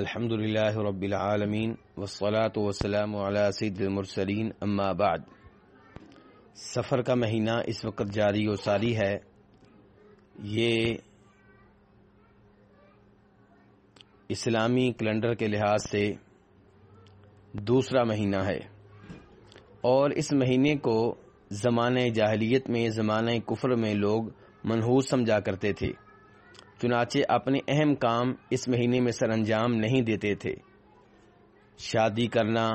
अल्हम्दुलिल्लाह रब्बिल आलमीन वस्सलातु वस्सलामु अला सय्यिदिल मुरसलीन अम्मा बाद सफ़र का महीना इस वक्त जारी व सारी है ये इस्लामी कैलेंडर के लिहाज से दूसरा महीना है और इस महीने को ज़माने जाहलीत में ज़माने कुफर में लोग मनहूस समझा करते थे चुनाचे अपने अहम काम इस महीने में सरंजाम नहीं देते थे शादी करना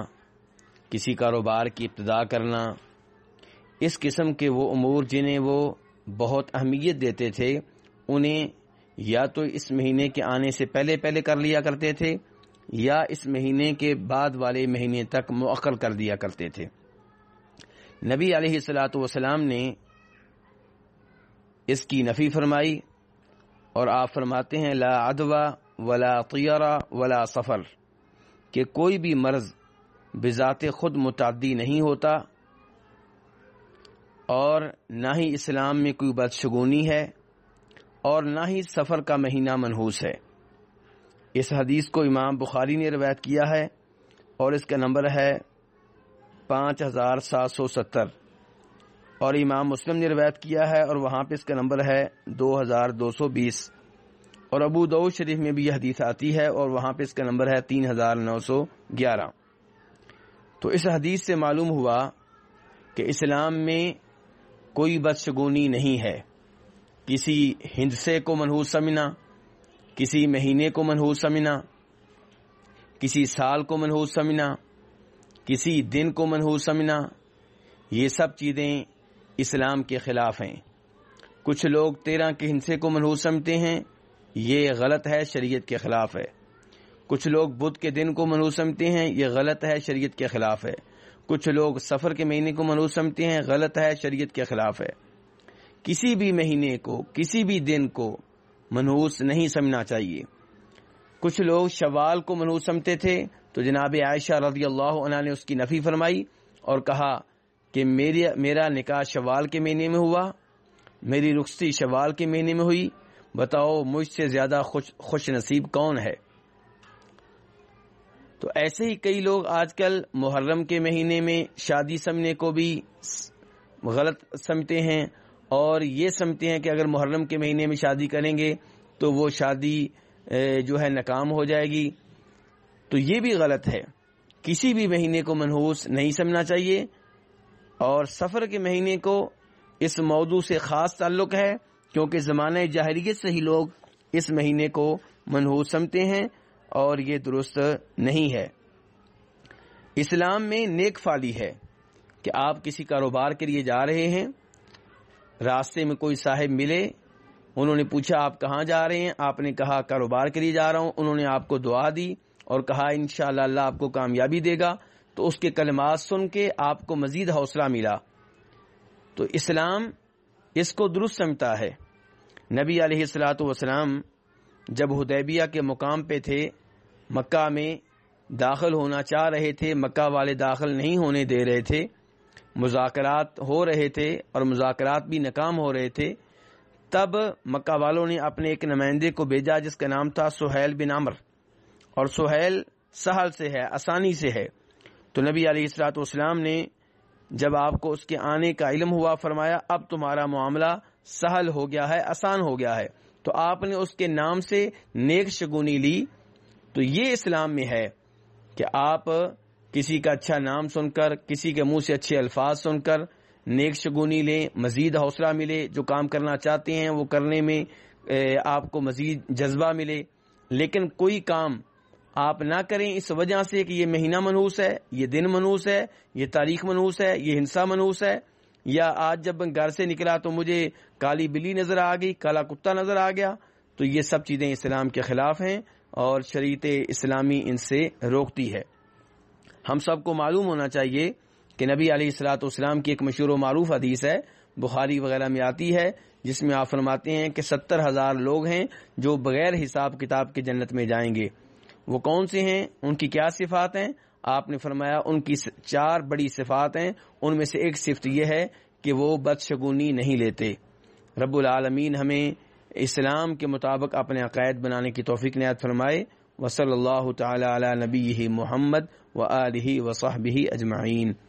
किसी कारोबार की इब्तदा करना इस किस्म के वो अमूर जिन्हें वो बहुत अहमियत देते थे उन्हें या तो इस महीने के आने से पहले पहले कर लिया करते थे या इस महीने के बाद वाले महीने तक मौक़ल कर दिया करते थे नबी सलाम ने इसकी नफ़ी फरमाई और आप फरमाते हैं ला अदवा वला तियारा वला सफ़र कि कोई भी मर्ज़ बिजात खुद मुतदी नहीं होता और ना ही इस्लाम में कोई बदशगुनी है और ना ही सफ़र का महीना मनहूस है इस हदीस को इमाम बुखारी ने रवायत किया है और इसका नंबर है पाँच हज़ार सात सौ सत्तर और इमाम मुस्लिम ने रवायत किया है और वहाँ पे इसका नंबर है 2220 और अबू दाऊद शरीफ में भी यह हदीस आती है और वहाँ पे इसका नंबर है 3911 तो इस हदीस से मालूम हुआ कि इस्लाम में कोई बदशगुनी नहीं है किसी हिंदसे को मनहूस समझना किसी महीने को मनहूस समझना किसी साल को मनहूस समझना किसी दिन को मनहूस समझना ये सब चीज़ें इस्लाम के खिलाफ हैं कुछ लोग तेरह के हिंसे को मनहूस समझते हैं ये गलत है शरीयत के खिलाफ है कुछ लोग बुध के दिन को मनहूस समझते हैं ये गलत है शरीयत के खिलाफ है कुछ लोग सफर के महीने को मनहूस समझते हैं गलत है शरीयत के खिलाफ है किसी भी महीने को किसी भी दिन को मनहूस नहीं समझना चाहिए कुछ लोग शवाल को मनहूस समझते थे तो जनाब आयशा रजी अल्लाह ने उसकी नफी फरमाई और कहा कि मेरी मेरा निकाह शवाल के महीने में हुआ मेरी रुखसी शवाल के महीने में हुई बताओ मुझसे ज्यादा खुश खुश नसीब कौन है तो ऐसे ही कई लोग आजकल मुहर्रम के महीने में शादी समझने को भी गलत समझते हैं और ये समझते हैं कि अगर मुहर्रम के महीने में शादी करेंगे तो वो शादी जो है नाकाम हो जाएगी तो ये भी गलत है किसी भी महीने को मनहूस नहीं समझना चाहिए और सफ़र के महीने को इस मौजू से ख़ास ताल्लुक़ है क्योंकि ज़माने जाहरीत से ही लोग इस महीने को मनहूस समझते हैं और ये दुरुस्त नहीं है इस्लाम में नेक फाली है कि आप किसी कारोबार के लिए जा रहे हैं रास्ते में कोई साहेब मिले उन्होंने पूछा आप कहाँ जा रहे हैं आपने कहा कारोबार के लिए जा रहा हूं उन्होंने आपको दुआ दी और कहा इन शाह आपको कामयाबी देगा तो उसके कलमात सुन के आपको मज़ीद हौसला मिला तो इस्लाम इसको दुरुस्त समझता है नबी आलत वसलाम जब हुदैबिया के मुकाम पे थे मक्का में दाखिल होना चाह रहे थे मक्का वाले दाखिल नहीं होने दे रहे थे मुजाकरात हो रहे थे और मुजाकरात भी नाकाम हो रहे थे तब मक्का वालों ने अपने एक नुमाइंदे को भेजा जिसका नाम था सुहैल बिन आमर और सुहैल सहल से है आसानी से है तो नबी आलिसलाम ने जब आपको उसके आने का इल्म हुआ फरमाया अब तुम्हारा मामला सहल हो गया है आसान हो गया है तो आपने उसके नाम से नेक शगुनी ली तो ये इस्लाम में है कि आप किसी का अच्छा नाम सुनकर किसी के मुंह से अच्छे अल्फाज सुनकर नेक शगुनी लें मजीद हौसला मिले जो काम करना चाहते हैं वो करने में आपको मजीद जज्बा मिले लेकिन कोई काम आप ना करें इस वजह से कि ये महीना मनहूस है ये दिन मनहूस है ये तारीख मनहूस है ये हिंसा मनहूस है या आज जब मैं घर से निकला तो मुझे काली बिल्ली नजर आ गई काला कुत्ता नजर आ गया तो ये सब चीजें इस्लाम के खिलाफ हैं और शरीत इस्लामी इनसे रोकती है हम सबको मालूम होना चाहिए कि नबी इस्लाम की एक मशहूर मरूफ हदीस है बुखारी वगैरह में आती है जिसमें आप फरमाते हैं कि सत्तर हजार लोग हैं जो बगैर हिसाब किताब के जन्नत में जाएंगे वो कौन सी हैं उनकी क्या सिफात हैं आपने फरमाया उनकी चार बड़ी सिफात हैं उनमें से एक सिफत यह है कि वो बदशगुनी नहीं लेते रब्बुल आलमीन हमें इस्लाम के मुताबिक अपने अकायद बनाने की तोफ़ी नायत फरमाए वसल अल्लाह तबी मोहम्मद व आलही वसाहबी अजमाइन